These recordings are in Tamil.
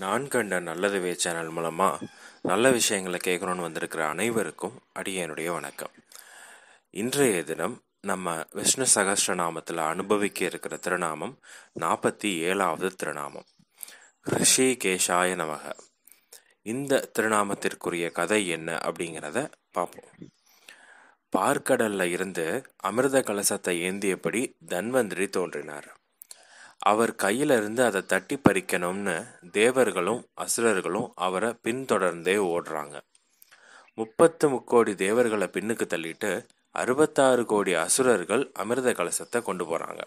நான் கண்ட நல்லது வே சேனல் மூலமாக நல்ல விஷயங்களை கேட்கணும்னு வந்திருக்கிற அனைவருக்கும் அடியனுடைய வணக்கம் இன்றைய தினம் நம்ம விஷ்ணு சகஸ்ரநாமத்தில் அனுபவிக்க இருக்கிற திருநாமம் நாற்பத்தி ஏழாவது திருநாமம் ரிஷி நமக இந்த திருநாமத்திற்குரிய கதை என்ன அப்படிங்கிறத பார்ப்போம் பார்க்கடல்ல இருந்து அமிர்த கலசத்தை ஏந்தியபடி தன்வந்திரி தோன்றினார் அவர் கையிலிருந்து அதை தட்டி பறிக்கணும்னு தேவர்களும் அசுரர்களும் அவரை பின்தொடர்ந்தே ஓடுறாங்க முப்பத்து முக்கோடி தேவர்களை பின்னுக்கு தள்ளிட்டு அறுபத்தாறு கோடி அசுரர்கள் அமிர்த கலசத்தை கொண்டு போகிறாங்க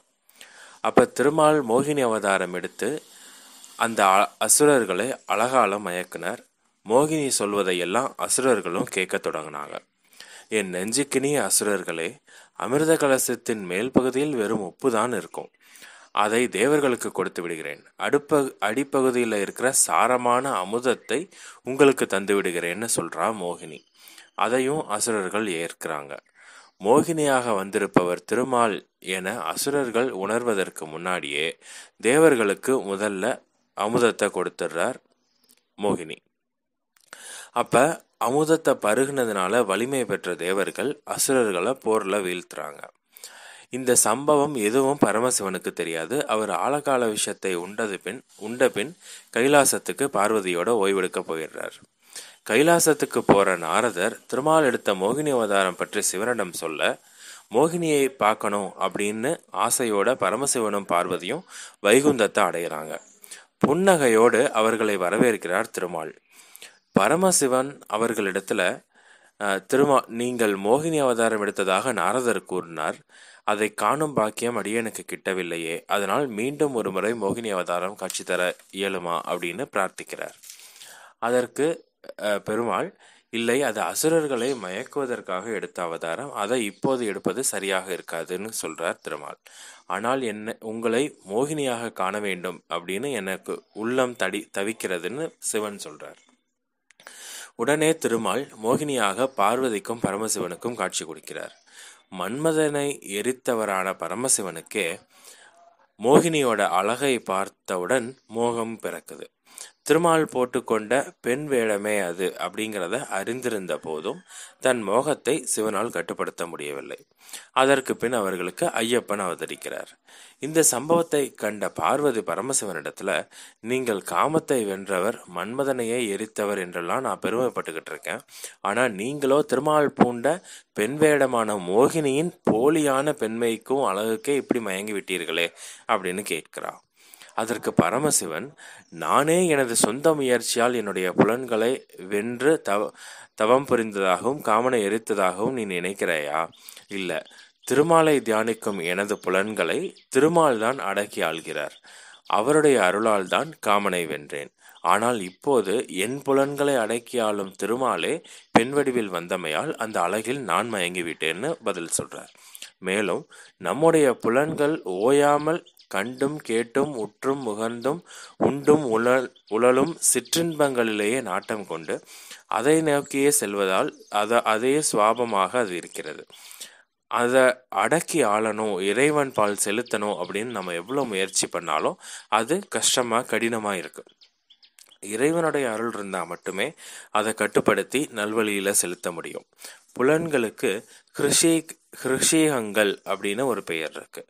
அப்போ திருமால் மோகினி அவதாரம் எடுத்து அந்த அசுரர்களை அழகால மயக்கினர் மோகினி சொல்வதையெல்லாம் அசுரர்களும் கேட்க தொடங்கினாங்க என் நெஞ்சுக்கினி அசுரர்களே அமிர்த கலசத்தின் மேல் பகுதியில் வெறும் உப்பு தான் இருக்கும் அதை தேவர்களுக்கு கொடுத்து விடுகிறேன் அடுப்ப அடிப்பகுதியில் இருக்கிற சாரமான அமுதத்தை உங்களுக்கு தந்து விடுகிறேன்னு சொல்றா மோகினி அதையும் அசுரர்கள் ஏற்கிறாங்க மோகினியாக வந்திருப்பவர் திருமால் என அசுரர்கள் உணர்வதற்கு முன்னாடியே தேவர்களுக்கு முதல்ல அமுதத்தை கொடுத்துடுறார் மோகினி அப்போ அமுதத்தை பருகினதுனால வலிமை பெற்ற தேவர்கள் அசுரர்களை போரில் வீழ்த்துறாங்க இந்த சம்பவம் எதுவும் பரமசிவனுக்கு தெரியாது அவர் ஆழகால விஷத்தை உண்டது பின் உண்ட பின் கைலாசத்துக்கு பார்வதியோட ஓய்வெடுக்க போகிறார் கைலாசத்துக்கு போற நாரதர் திருமால் எடுத்த மோகினி அவதாரம் பற்றி சிவனிடம் சொல்ல மோகினியை பார்க்கணும் அப்படின்னு ஆசையோட பரமசிவனும் பார்வதியும் வைகுந்தத்தை அடைகிறாங்க புன்னகையோடு அவர்களை வரவேற்கிறார் திருமால் பரமசிவன் அவர்களிடத்துல திருமா நீங்கள் மோகினி அவதாரம் எடுத்ததாக நாரதர் கூறினார் அதை காணும் பாக்கியம் அடியனுக்கு கிட்டவில்லையே அதனால் மீண்டும் ஒரு முறை மோகினி அவதாரம் காட்சி தர இயலுமா அப்படின்னு பிரார்த்திக்கிறார் அதற்கு பெருமாள் இல்லை அது அசுரர்களை மயக்குவதற்காக எடுத்த அவதாரம் அதை இப்போது எடுப்பது சரியாக இருக்காதுன்னு சொல்றார் திருமால் ஆனால் என்ன உங்களை மோகினியாக காண வேண்டும் அப்படின்னு எனக்கு உள்ளம் தடி தவிக்கிறதுன்னு சிவன் சொல்றார் உடனே திருமால் மோகினியாக பார்வதிக்கும் பரமசிவனுக்கும் காட்சி கொடுக்கிறார் மன்மதனை எரித்தவரான பரமசிவனுக்கே மோகினியோட அழகை பார்த்தவுடன் மோகம் பிறக்குது திருமால் போட்டுக்கொண்ட பெண் வேடமே அது அப்படிங்கிறத அறிந்திருந்த போதும் தன் மோகத்தை சிவனால் கட்டுப்படுத்த முடியவில்லை அதற்கு பின் அவர்களுக்கு ஐயப்பன் அவதரிக்கிறார் இந்த சம்பவத்தை கண்ட பார்வதி பரமசிவனிடத்துல நீங்கள் காமத்தை வென்றவர் மன்மதனையே எரித்தவர் என்றெல்லாம் நான் பெருமைப்பட்டுக்கிட்டு இருக்கேன் ஆனால் நீங்களோ திருமால் பூண்ட பெண் வேடமான மோகினியின் போலியான பெண்மைக்கும் அழகுக்கே இப்படி மயங்கி விட்டீர்களே அப்படின்னு கேட்கிறான் அதற்கு பரமசிவன் நானே எனது சொந்த முயற்சியால் என்னுடைய புலன்களை வென்று தவ தவம் புரிந்ததாகவும் காமனை எரித்ததாகவும் நீ நினைக்கிறாயா இல்லை திருமாலை தியானிக்கும் எனது புலன்களை திருமால் தான் அடக்கி ஆள்கிறார் அவருடைய அருளால் தான் காமனை வென்றேன் ஆனால் இப்போது என் புலன்களை அடக்கி ஆளும் திருமாலே பெண் வடிவில் வந்தமையால் அந்த அழகில் நான் மயங்கிவிட்டேன்னு பதில் சொல்றார் மேலும் நம்முடைய புலன்கள் ஓயாமல் கண்டும் கேட்டும் உற்றும் முகந்தும் உண்டும் உழல் உழலும் சிற்றின்பங்களிலேயே நாட்டம் கொண்டு அதை நோக்கியே செல்வதால் அத அதே சுவாபமாக அது இருக்கிறது அதை அடக்கி ஆளணும் இறைவன் பால் செலுத்தணும் அப்படின்னு நம்ம எவ்வளோ முயற்சி பண்ணாலும் அது கஷ்டமாக கடினமாக இருக்குது இறைவனுடைய அருள் இருந்தால் மட்டுமே அதை கட்டுப்படுத்தி நல்வழியில் செலுத்த முடியும் புலன்களுக்கு கிருஷி கிருஷிகங்கள் அப்படின்னு ஒரு பெயர் இருக்குது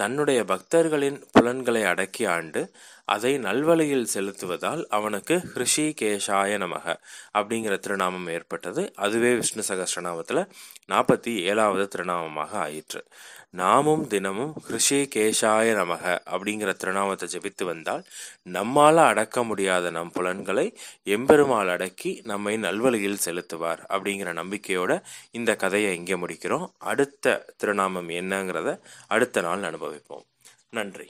தன்னுடைய பக்தர்களின் புலன்களை அடக்கி ஆண்டு அதை நல்வழியில் செலுத்துவதால் அவனுக்கு ஹிருஷி கேஷாய நமக அப்படிங்கிற திருநாமம் ஏற்பட்டது அதுவே விஷ்ணு சகஸ்ரநாமத்தில் நாற்பத்தி ஏழாவது திருநாமமாக ஆயிற்று நாமும் தினமும் ஹிருஷி கேஷாய நமக அப்படிங்கிற திருநாமத்தை ஜெபித்து வந்தால் நம்மால் அடக்க முடியாத நம் புலன்களை எம்பெருமாள் அடக்கி நம்மை நல்வழியில் செலுத்துவார் அப்படிங்கிற நம்பிக்கையோட இந்த கதையை இங்கே முடிக்கிறோம் அடுத்த திருநாமம் என்னங்கிறத அடுத்த நாள் அனுபவம் வகுப்போம் நன்றி